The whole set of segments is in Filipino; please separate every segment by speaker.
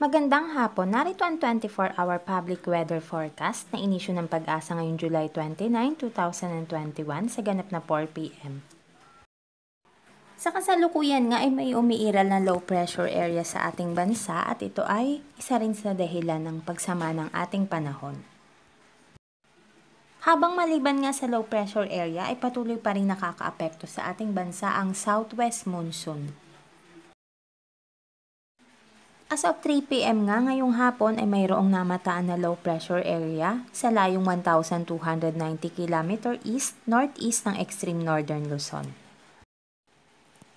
Speaker 1: Magandang hapon, narito ang 24-hour public weather forecast na inisyo ng pag-asa ngayong July 29, 2021 sa ganap na 4pm. Sa kasalukuyan nga ay may umiiral na low pressure area sa ating bansa at ito ay isa rin sa dahilan ng pagsama ng ating panahon. Habang maliban nga sa low pressure area ay patuloy pa rin nakakaapekto sa ating bansa ang southwest monsoon As of 3pm nga ngayong hapon ay mayroong namataan na low pressure area sa layong 1,290 km east-northeast ng extreme northern Luzon.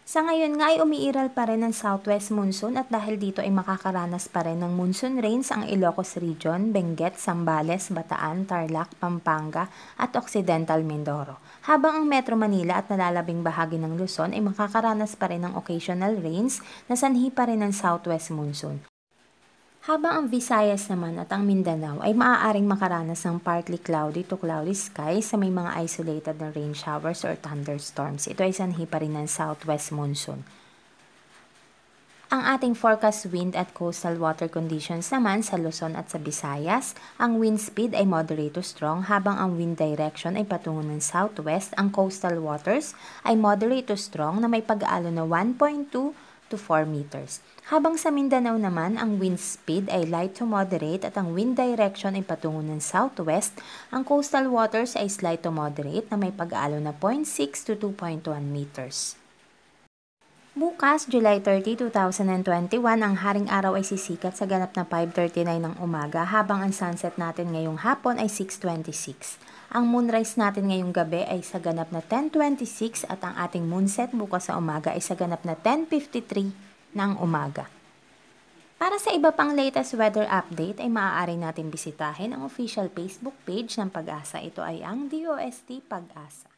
Speaker 1: Sa ngayon nga ay umiiral pa rin ang southwest monsoon at dahil dito ay makakaranas pa rin ng monsoon rains ang Ilocos Region, Benguet, Sambales, Bataan, Tarlac, Pampanga at Occidental Mindoro. Habang ang Metro Manila at nalalabing bahagi ng Luzon ay makakaranas pa rin ng occasional rains na sanhi pa rin ng southwest monsoon habang ang Visayas naman at ang Mindanao ay maaaring makaranas ng partly cloudy to cloudy sky sa may mga isolated na rain showers or thunderstorms. Ito ay sanhi pa rin ng southwest monsoon. Ang ating forecast wind at coastal water conditions naman sa Luzon at sa Visayas, ang wind speed ay moderate to strong habang ang wind direction ay patungo ng southwest. Ang coastal waters ay moderate to strong na may pag-aalo na 1.2 to 4 meters. Habang sa Mindanao naman, ang wind speed ay light to moderate at ang wind direction ay patungo ng southwest. Ang coastal waters ay slight to moderate na may pag-alo na 0.6 to 2.1 meters. Bukas, July 30, 2021, ang haring araw ay sisikat sa ganap na 5.39 ng umaga habang ang sunset natin ngayong hapon ay 6.26. Ang moonrise natin ngayong gabi ay sa ganap na 10.26 at ang ating moonset bukas sa umaga ay sa ganap na 10.53 ng umaga. Para sa iba pang latest weather update ay maaari natin bisitahin ang official Facebook page ng Pag-asa. Ito ay ang DOST Pag-asa.